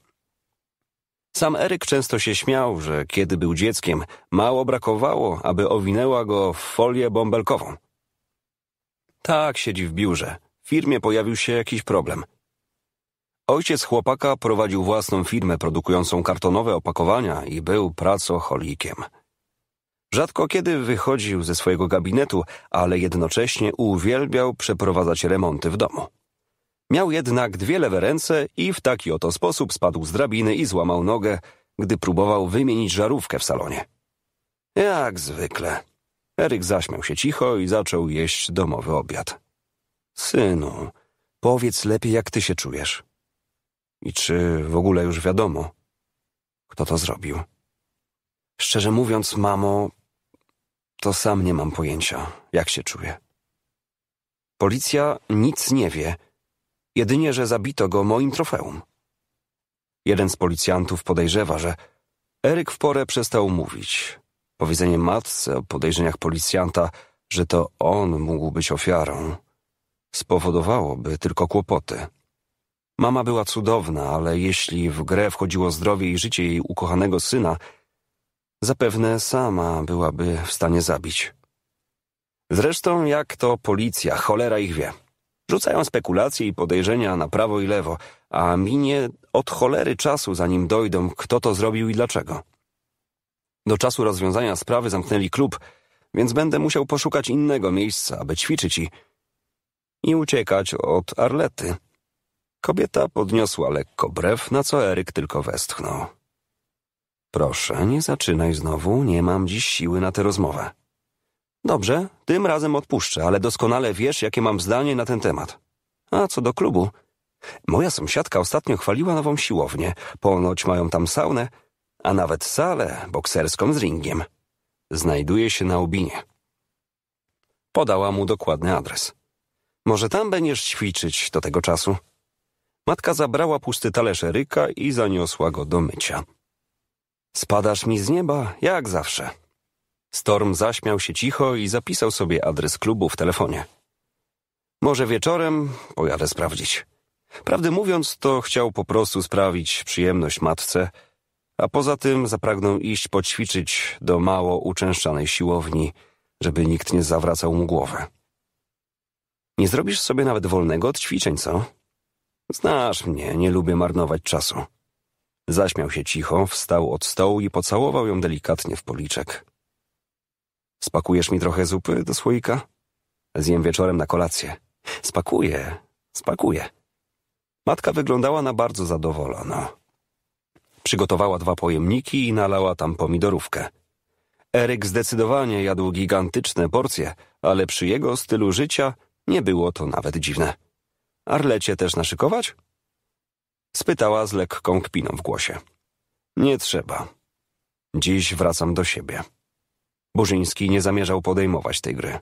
Sam Eryk często się śmiał, że kiedy był dzieckiem, mało brakowało, aby owinęła go w folię bąbelkową. Tak siedzi w biurze. W firmie pojawił się jakiś problem. Ojciec chłopaka prowadził własną firmę produkującą kartonowe opakowania i był pracocholikiem. Rzadko kiedy wychodził ze swojego gabinetu, ale jednocześnie uwielbiał przeprowadzać remonty w domu. Miał jednak dwie lewe ręce i w taki oto sposób spadł z drabiny i złamał nogę, gdy próbował wymienić żarówkę w salonie. Jak zwykle. Eryk zaśmiał się cicho i zaczął jeść domowy obiad. Synu, powiedz lepiej, jak ty się czujesz. I czy w ogóle już wiadomo, kto to zrobił? Szczerze mówiąc, mamo, to sam nie mam pojęcia, jak się czuję. Policja nic nie wie, jedynie że zabito go moim trofeum. Jeden z policjantów podejrzewa, że Eryk w porę przestał mówić. Powiedzenie matce o podejrzeniach policjanta, że to on mógł być ofiarą, spowodowałoby tylko kłopoty. Mama była cudowna, ale jeśli w grę wchodziło zdrowie i życie jej ukochanego syna, zapewne sama byłaby w stanie zabić. Zresztą jak to policja, cholera ich wie. Rzucają spekulacje i podejrzenia na prawo i lewo, a minie od cholery czasu, zanim dojdą, kto to zrobił i dlaczego. Do czasu rozwiązania sprawy zamknęli klub, więc będę musiał poszukać innego miejsca, aby ćwiczyć i... i uciekać od Arlety. Kobieta podniosła lekko brew, na co Eryk tylko westchnął. Proszę, nie zaczynaj znowu, nie mam dziś siły na tę rozmowę. Dobrze, tym razem odpuszczę, ale doskonale wiesz, jakie mam zdanie na ten temat. A co do klubu? Moja sąsiadka ostatnio chwaliła nową siłownię. Ponoć mają tam saunę, a nawet salę bokserską z ringiem. Znajduje się na Ubinie. Podała mu dokładny adres. Może tam będziesz ćwiczyć do tego czasu. Matka zabrała pusty talerz Eryka i zaniosła go do mycia. Spadasz mi z nieba, jak zawsze. Storm zaśmiał się cicho i zapisał sobie adres klubu w telefonie. Może wieczorem pojadę sprawdzić. Prawdę mówiąc, to chciał po prostu sprawić przyjemność matce, a poza tym zapragnął iść poćwiczyć do mało uczęszczanej siłowni, żeby nikt nie zawracał mu głowy. Nie zrobisz sobie nawet wolnego od ćwiczeń, co? Znasz mnie, nie lubię marnować czasu. Zaśmiał się cicho, wstał od stołu i pocałował ją delikatnie w policzek. Spakujesz mi trochę zupy do słoika? Zjem wieczorem na kolację. Spakuję, spakuję. Matka wyglądała na bardzo zadowoloną. Przygotowała dwa pojemniki i nalała tam pomidorówkę. Eryk zdecydowanie jadł gigantyczne porcje, ale przy jego stylu życia nie było to nawet dziwne. Arlecie też naszykować? Spytała z lekką kpiną w głosie. Nie trzeba. Dziś wracam do siebie. Burzyński nie zamierzał podejmować tej gry.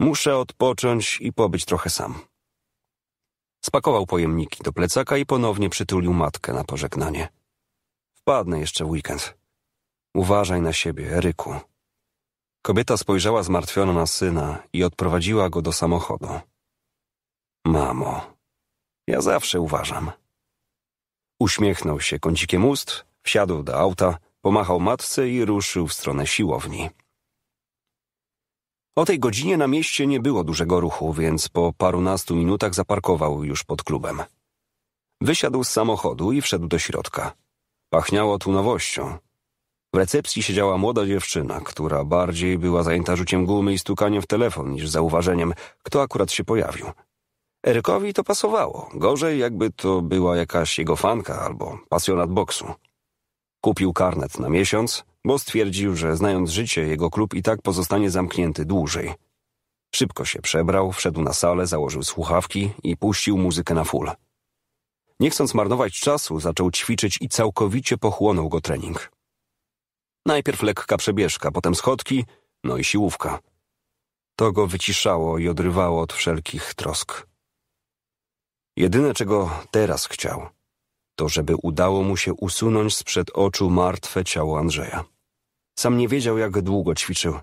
Muszę odpocząć i pobyć trochę sam. Spakował pojemniki do plecaka i ponownie przytulił matkę na pożegnanie. Wpadnę jeszcze w weekend. Uważaj na siebie, Eryku. Kobieta spojrzała zmartwiona na syna i odprowadziła go do samochodu. Mamo, ja zawsze uważam. Uśmiechnął się kącikiem ust, wsiadł do auta Pomachał matce i ruszył w stronę siłowni. O tej godzinie na mieście nie było dużego ruchu, więc po parunastu minutach zaparkował już pod klubem. Wysiadł z samochodu i wszedł do środka. Pachniało tu nowością. W recepcji siedziała młoda dziewczyna, która bardziej była zajęta rzuciem gumy i stukaniem w telefon niż zauważeniem, kto akurat się pojawił. Erykowi to pasowało, gorzej jakby to była jakaś jego fanka albo pasjonat boksu. Kupił karnet na miesiąc, bo stwierdził, że znając życie, jego klub i tak pozostanie zamknięty dłużej. Szybko się przebrał, wszedł na salę, założył słuchawki i puścił muzykę na full. Nie chcąc marnować czasu, zaczął ćwiczyć i całkowicie pochłonął go trening. Najpierw lekka przebieżka, potem schodki, no i siłówka. To go wyciszało i odrywało od wszelkich trosk. Jedyne, czego teraz chciał – to żeby udało mu się usunąć sprzed oczu martwe ciało Andrzeja. Sam nie wiedział, jak długo ćwiczył.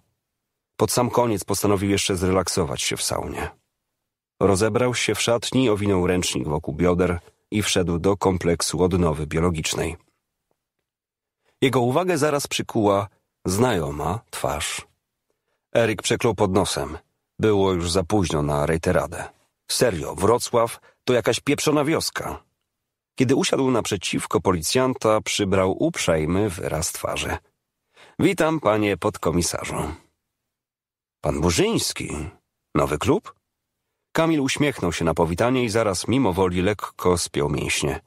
Pod sam koniec postanowił jeszcze zrelaksować się w saunie. Rozebrał się w szatni, owinął ręcznik wokół bioder i wszedł do kompleksu odnowy biologicznej. Jego uwagę zaraz przykuła znajoma twarz. Eryk przeklął pod nosem. Było już za późno na rejteradę. Serio, Wrocław to jakaś pieprzona wioska. Kiedy usiadł naprzeciwko policjanta, przybrał uprzejmy wyraz twarzy. Witam, panie podkomisarzu. Pan Burzyński. Nowy klub? Kamil uśmiechnął się na powitanie i zaraz mimowoli lekko spiął mięśnie.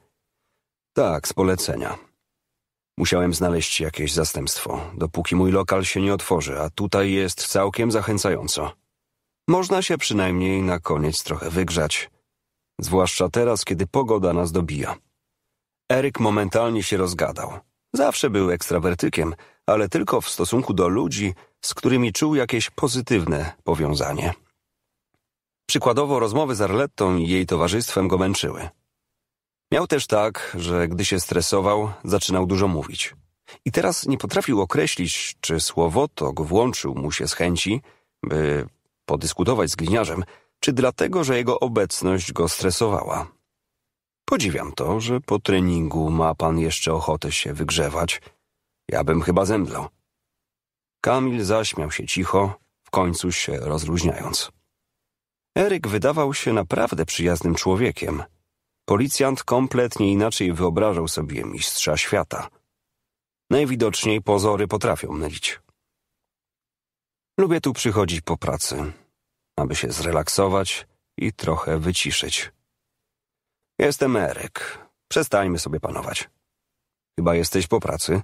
Tak, z polecenia. Musiałem znaleźć jakieś zastępstwo, dopóki mój lokal się nie otworzy, a tutaj jest całkiem zachęcająco. Można się przynajmniej na koniec trochę wygrzać. Zwłaszcza teraz, kiedy pogoda nas dobija. Eryk momentalnie się rozgadał. Zawsze był ekstrawertykiem, ale tylko w stosunku do ludzi, z którymi czuł jakieś pozytywne powiązanie. Przykładowo rozmowy z Arlettą i jej towarzystwem go męczyły. Miał też tak, że gdy się stresował, zaczynał dużo mówić. I teraz nie potrafił określić, czy słowotok włączył mu się z chęci, by podyskutować z gliniarzem, czy dlatego, że jego obecność go stresowała. Podziwiam to, że po treningu ma pan jeszcze ochotę się wygrzewać. Ja bym chyba zemdlał. Kamil zaśmiał się cicho, w końcu się rozluźniając. Eryk wydawał się naprawdę przyjaznym człowiekiem. Policjant kompletnie inaczej wyobrażał sobie mistrza świata. Najwidoczniej pozory potrafią mylić. Lubię tu przychodzić po pracy, aby się zrelaksować i trochę wyciszyć. Jestem Eryk. Przestańmy sobie panować. Chyba jesteś po pracy?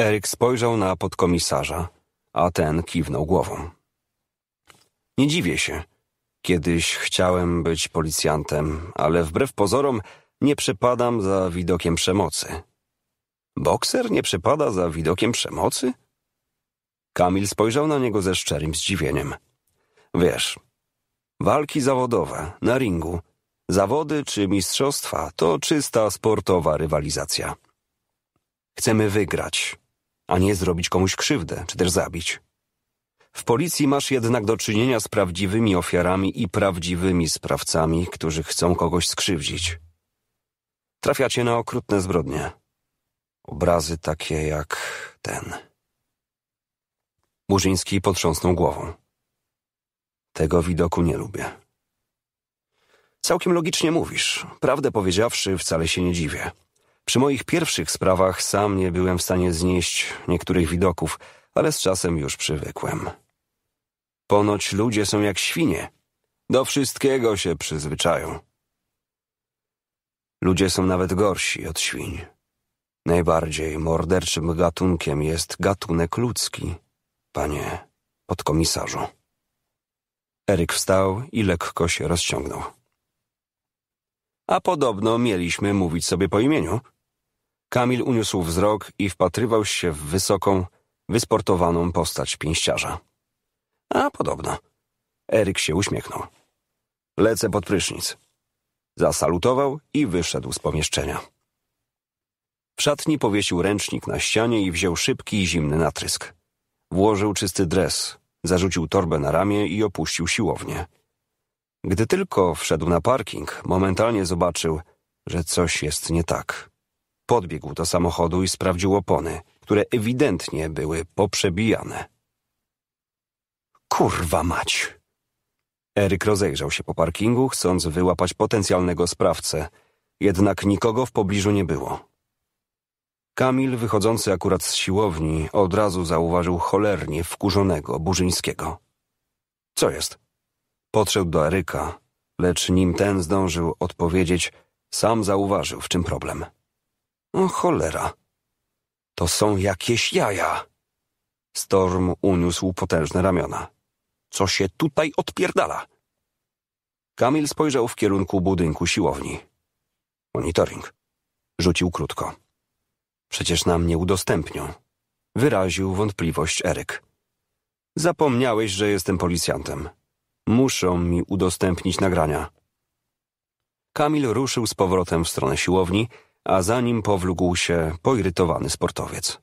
Eryk spojrzał na podkomisarza, a ten kiwnął głową. Nie dziwię się. Kiedyś chciałem być policjantem, ale wbrew pozorom nie przepadam za widokiem przemocy. Bokser nie przepada za widokiem przemocy? Kamil spojrzał na niego ze szczerym zdziwieniem. Wiesz, walki zawodowe, na ringu – Zawody czy mistrzostwa to czysta sportowa rywalizacja. Chcemy wygrać, a nie zrobić komuś krzywdę czy też zabić. W policji masz jednak do czynienia z prawdziwymi ofiarami i prawdziwymi sprawcami, którzy chcą kogoś skrzywdzić. Trafiacie na okrutne zbrodnie. Obrazy takie jak ten. Burzyński potrząsnął głową. Tego widoku nie lubię. Całkiem logicznie mówisz. Prawdę powiedziawszy, wcale się nie dziwię. Przy moich pierwszych sprawach sam nie byłem w stanie znieść niektórych widoków, ale z czasem już przywykłem. Ponoć ludzie są jak świnie. Do wszystkiego się przyzwyczają. Ludzie są nawet gorsi od świń. Najbardziej morderczym gatunkiem jest gatunek ludzki, panie podkomisarzu. Eryk wstał i lekko się rozciągnął a podobno mieliśmy mówić sobie po imieniu. Kamil uniósł wzrok i wpatrywał się w wysoką, wysportowaną postać pięściarza. A podobno. Eryk się uśmiechnął. Lecę pod prysznic. Zasalutował i wyszedł z pomieszczenia. W szatni powiesił ręcznik na ścianie i wziął szybki i zimny natrysk. Włożył czysty dres, zarzucił torbę na ramię i opuścił siłownię. Gdy tylko wszedł na parking, momentalnie zobaczył, że coś jest nie tak. Podbiegł do samochodu i sprawdził opony, które ewidentnie były poprzebijane. Kurwa mać! Eryk rozejrzał się po parkingu, chcąc wyłapać potencjalnego sprawcę, jednak nikogo w pobliżu nie było. Kamil, wychodzący akurat z siłowni, od razu zauważył cholernie wkurzonego Burzyńskiego. Co jest? Podszedł do Eryka, lecz nim ten zdążył odpowiedzieć, sam zauważył, w czym problem. O cholera! To są jakieś jaja! Storm uniósł potężne ramiona. Co się tutaj odpierdala? Kamil spojrzał w kierunku budynku siłowni. Monitoring. Rzucił krótko. Przecież nam nie udostępnią. Wyraził wątpliwość Eryk. Zapomniałeś, że jestem policjantem. Muszą mi udostępnić nagrania. Kamil ruszył z powrotem w stronę siłowni, a za nim powlógł się poirytowany sportowiec.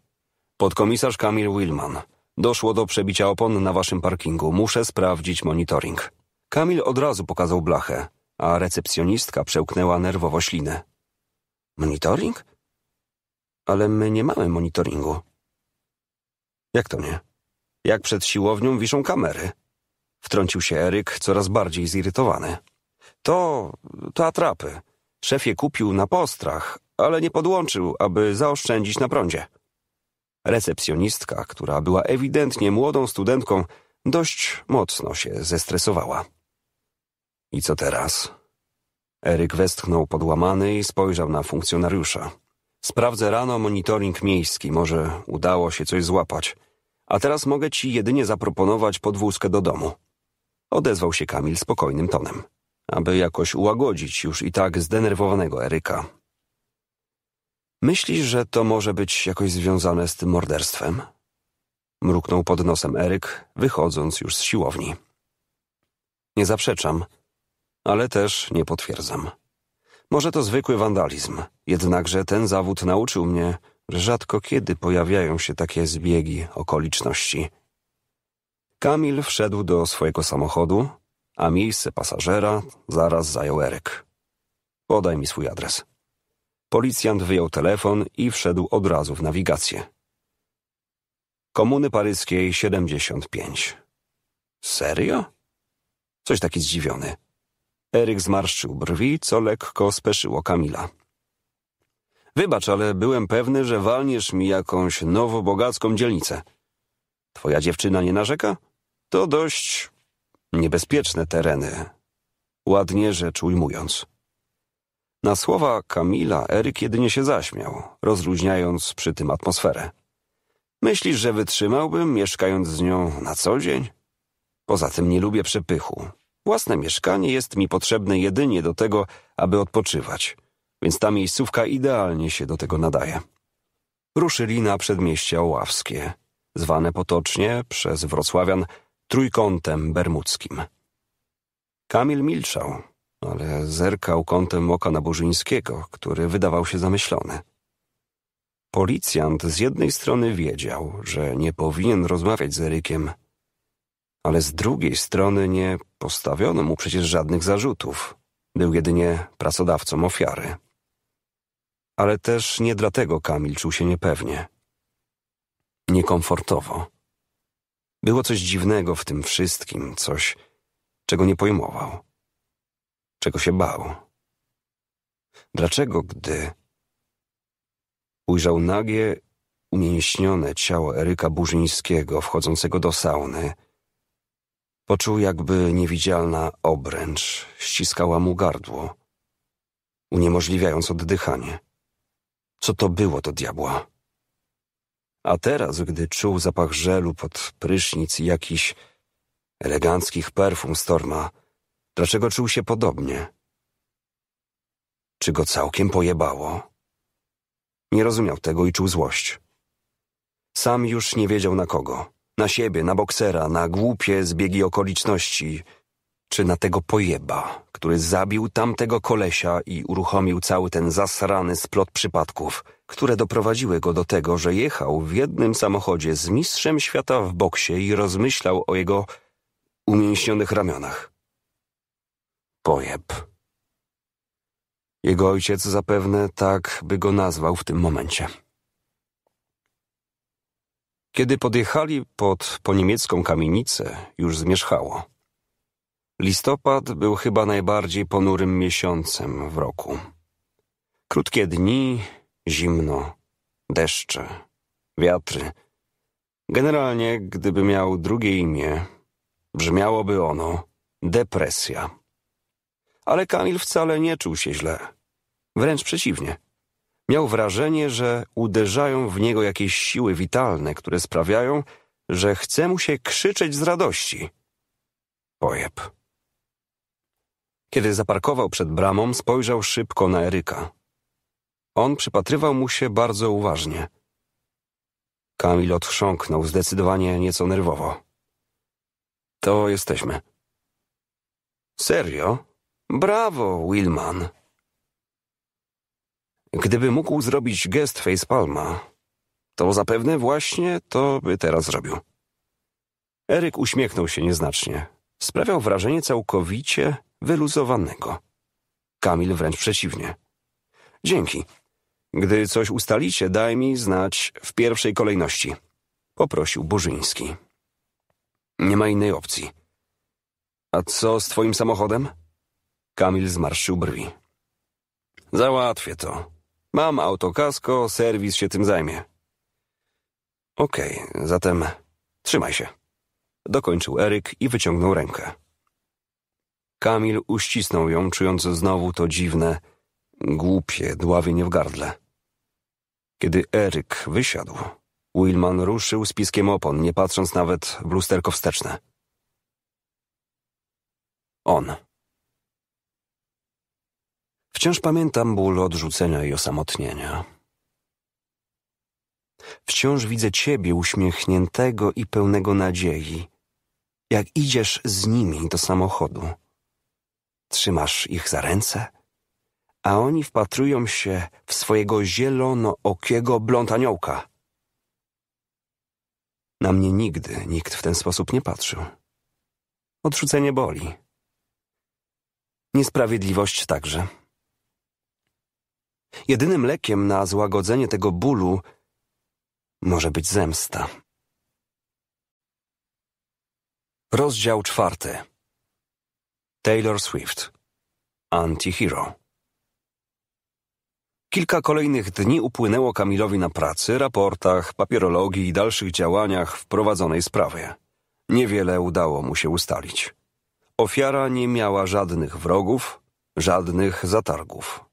Podkomisarz Kamil Wilman. Doszło do przebicia opon na waszym parkingu. Muszę sprawdzić monitoring. Kamil od razu pokazał blachę, a recepcjonistka przełknęła nerwowo ślinę. Monitoring? Ale my nie mamy monitoringu. Jak to nie? Jak przed siłownią wiszą kamery. Wtrącił się Eryk, coraz bardziej zirytowany. To... to atrapy. Szef je kupił na postrach, ale nie podłączył, aby zaoszczędzić na prądzie. Recepcjonistka, która była ewidentnie młodą studentką, dość mocno się zestresowała. I co teraz? Eryk westchnął podłamany i spojrzał na funkcjonariusza. Sprawdzę rano monitoring miejski, może udało się coś złapać. A teraz mogę ci jedynie zaproponować podwózkę do domu. Odezwał się Kamil spokojnym tonem, aby jakoś ułagodzić już i tak zdenerwowanego Eryka. Myślisz, że to może być jakoś związane z tym morderstwem? Mruknął pod nosem Eryk, wychodząc już z siłowni. Nie zaprzeczam, ale też nie potwierdzam. Może to zwykły wandalizm, jednakże ten zawód nauczył mnie, że rzadko kiedy pojawiają się takie zbiegi okoliczności. Kamil wszedł do swojego samochodu, a miejsce pasażera zaraz zajął Erek. Podaj mi swój adres. Policjant wyjął telefon i wszedł od razu w nawigację. Komuny paryskiej 75. Serio? Coś taki zdziwiony. Eryk zmarszczył brwi, co lekko speszyło Kamila. Wybacz, ale byłem pewny, że walniesz mi jakąś nowobogacką dzielnicę. Twoja dziewczyna nie narzeka? To dość niebezpieczne tereny, ładnie rzecz ujmując. Na słowa Kamila Eryk jedynie się zaśmiał, rozluźniając przy tym atmosferę. Myślisz, że wytrzymałbym, mieszkając z nią na co dzień? Poza tym nie lubię przepychu. Własne mieszkanie jest mi potrzebne jedynie do tego, aby odpoczywać, więc ta miejscówka idealnie się do tego nadaje. Ruszyli na przedmieście Oławskie, zwane potocznie przez wrocławian trójkątem bermudzkim. Kamil milczał, ale zerkał kątem oka na Bożyńskiego, który wydawał się zamyślony. Policjant z jednej strony wiedział, że nie powinien rozmawiać z Erykiem, ale z drugiej strony nie postawiono mu przecież żadnych zarzutów. Był jedynie pracodawcą ofiary. Ale też nie dlatego Kamil czuł się niepewnie. Niekomfortowo. Było coś dziwnego w tym wszystkim, coś, czego nie pojmował, czego się bał. Dlaczego, gdy ujrzał nagie, umięśnione ciało Eryka Burzyńskiego wchodzącego do sauny, poczuł jakby niewidzialna obręcz ściskała mu gardło, uniemożliwiając oddychanie. Co to było do diabła? A teraz, gdy czuł zapach żelu pod prysznic i jakiś eleganckich perfum Storma, dlaczego czuł się podobnie? Czy go całkiem pojebało? Nie rozumiał tego i czuł złość. Sam już nie wiedział na kogo. Na siebie, na boksera, na głupie zbiegi okoliczności – czy na tego pojeba, który zabił tamtego kolesia i uruchomił cały ten zasrany splot przypadków, które doprowadziły go do tego, że jechał w jednym samochodzie z mistrzem świata w boksie i rozmyślał o jego umięśnionych ramionach. Pojeb. Jego ojciec zapewne tak by go nazwał w tym momencie. Kiedy podjechali pod poniemiecką kamienicę, już zmierzchało. Listopad był chyba najbardziej ponurym miesiącem w roku. Krótkie dni, zimno, deszcze, wiatry. Generalnie, gdyby miał drugie imię, brzmiałoby ono depresja. Ale Kamil wcale nie czuł się źle. Wręcz przeciwnie. Miał wrażenie, że uderzają w niego jakieś siły witalne, które sprawiają, że chce mu się krzyczeć z radości. Pojeb. Kiedy zaparkował przed bramą, spojrzał szybko na Eryka. On przypatrywał mu się bardzo uważnie. Kamil odchrząknął zdecydowanie nieco nerwowo. To jesteśmy. Serio? Brawo, Wilman. Gdyby mógł zrobić gest Face Palma, to zapewne właśnie to by teraz zrobił. Eryk uśmiechnął się nieznacznie. Sprawiał wrażenie całkowicie wyluzowanego. Kamil wręcz przeciwnie. Dzięki. Gdy coś ustalicie, daj mi znać w pierwszej kolejności. Poprosił Burzyński. Nie ma innej opcji. A co z twoim samochodem? Kamil zmarszczył brwi. Załatwię to. Mam autokasko, serwis się tym zajmie. Okej, okay, zatem trzymaj się. Dokończył Eryk i wyciągnął rękę. Kamil uścisnął ją, czując znowu to dziwne, głupie dławienie w gardle. Kiedy Eryk wysiadł, Wilman ruszył z piskiem opon, nie patrząc nawet w lusterko wsteczne. On. Wciąż pamiętam ból odrzucenia i osamotnienia. Wciąż widzę ciebie uśmiechniętego i pełnego nadziei, jak idziesz z nimi do samochodu. Trzymasz ich za ręce, a oni wpatrują się w swojego zielonookiego okiego aniołka. Na mnie nigdy nikt w ten sposób nie patrzył. Odrzucenie boli. Niesprawiedliwość także. Jedynym lekiem na złagodzenie tego bólu może być zemsta. Rozdział czwarty. Taylor Swift Antihero Kilka kolejnych dni upłynęło Kamilowi na pracy, raportach, papierologii i dalszych działaniach w prowadzonej sprawie. Niewiele udało mu się ustalić. Ofiara nie miała żadnych wrogów, żadnych zatargów.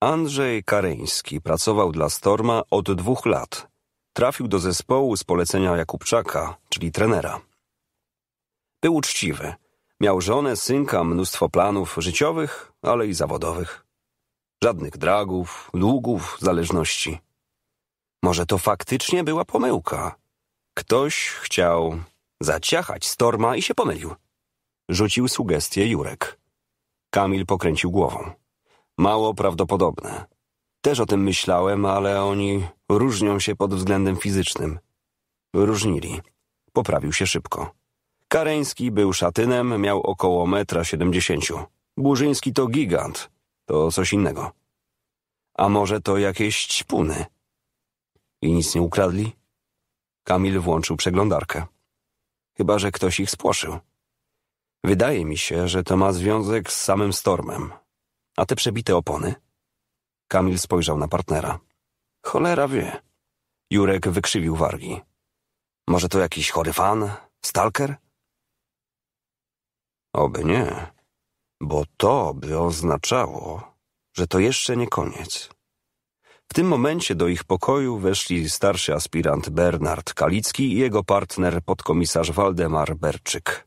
Andrzej Kareński pracował dla Storma od dwóch lat. Trafił do zespołu z polecenia Jakubczaka, czyli trenera. Był uczciwy, Miał żonę, synka, mnóstwo planów życiowych, ale i zawodowych. Żadnych dragów, długów, zależności. Może to faktycznie była pomyłka. Ktoś chciał zaciachać Storma i się pomylił. Rzucił sugestię Jurek. Kamil pokręcił głową. Mało prawdopodobne. Też o tym myślałem, ale oni różnią się pod względem fizycznym. Różnili. Poprawił się szybko. Kareński był szatynem, miał około metra siedemdziesięciu. Burzyński to gigant. To coś innego. A może to jakieś ćpuny? I nic nie ukradli? Kamil włączył przeglądarkę. Chyba, że ktoś ich spłoszył. Wydaje mi się, że to ma związek z samym Stormem. A te przebite opony? Kamil spojrzał na partnera. Cholera wie. Jurek wykrzywił wargi. Może to jakiś chory fan? Stalker? Oby nie, bo to by oznaczało, że to jeszcze nie koniec. W tym momencie do ich pokoju weszli starszy aspirant Bernard Kalicki i jego partner podkomisarz Waldemar Berczyk.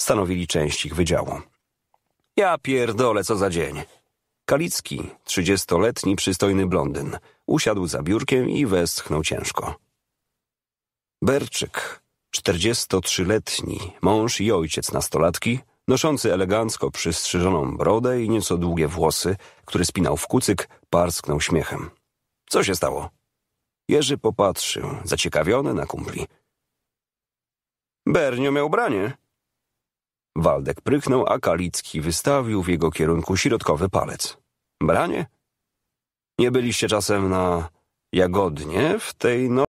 Stanowili część ich wydziału. Ja pierdolę, co za dzień. Kalicki, trzydziestoletni przystojny blondyn, usiadł za biurkiem i westchnął ciężko. Berczyk, 43-letni, mąż i ojciec nastolatki, noszący elegancko przystrzyżoną brodę i nieco długie włosy, który spinał w kucyk, parsknął śmiechem. Co się stało? Jerzy popatrzył, zaciekawiony na kumpli. Bernio miał branie. Waldek prychnął, a Kalicki wystawił w jego kierunku środkowy palec. Branie? Nie byliście czasem na Jagodnie w tej nocy?